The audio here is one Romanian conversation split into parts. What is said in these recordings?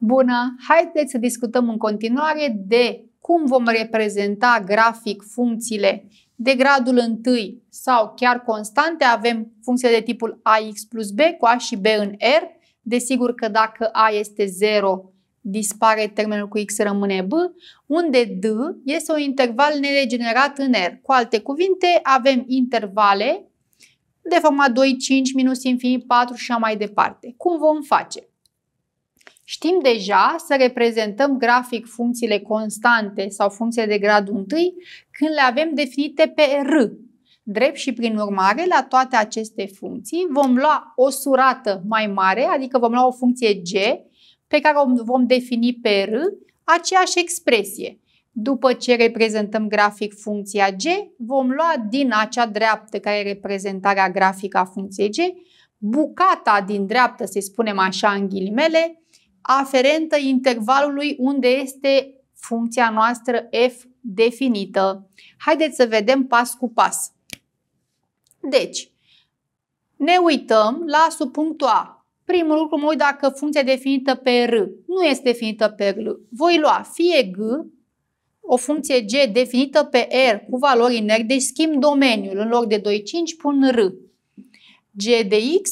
Bună! Haideți să discutăm în continuare de cum vom reprezenta grafic funcțiile de gradul 1 sau chiar constante. Avem funcție de tipul ax plus b cu a și b în r. Desigur că dacă a este 0, dispare termenul cu x rămâne b, unde d este un interval neregenerat în r. Cu alte cuvinte, avem intervale de format 2, 5, minus infinit, 4 și așa mai departe. Cum vom face? Știm deja să reprezentăm grafic funcțiile constante sau funcțiile de grad 1 când le avem definite pe R. Drept și prin urmare, la toate aceste funcții vom lua o surată mai mare, adică vom lua o funcție G pe care o vom defini pe R, aceeași expresie. După ce reprezentăm grafic funcția G, vom lua din acea dreaptă care e reprezentarea grafică a funcției G, bucata din dreaptă, să spunem așa în ghilimele, aferentă intervalului unde este funcția noastră f definită. Haideți să vedem pas cu pas. Deci, ne uităm la subpunctul A. Primul lucru mă uit dacă funcția definită pe R nu este definită pe R. Voi lua fie G, o funcție G definită pe R cu valori în R. deci schimb domeniul, în loc de 2,5 pun R. G de X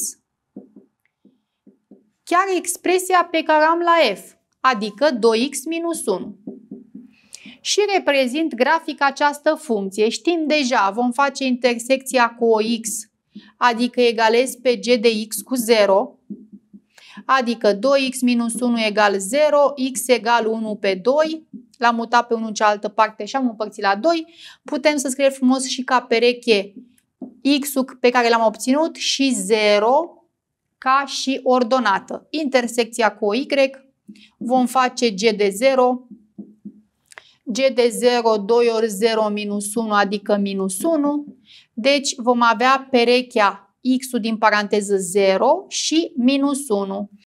chiar expresia pe care am la f, adică 2x minus 1. Și reprezint grafic această funcție. Știm deja, vom face intersecția cu o x, adică egalez pe g de x cu 0, adică 2x minus 1 egal 0, x egal 1 pe 2, l-am mutat pe unul în cealaltă parte și am împărțit la 2, putem să scriem frumos și ca pereche x-ul pe care l-am obținut și 0 ca și ordonată. Intersecția cu Y, vom face G de 0, G de 0, 2 ori 0 minus 1, adică minus 1. Deci vom avea perechea X-ul din paranteză 0 și minus 1.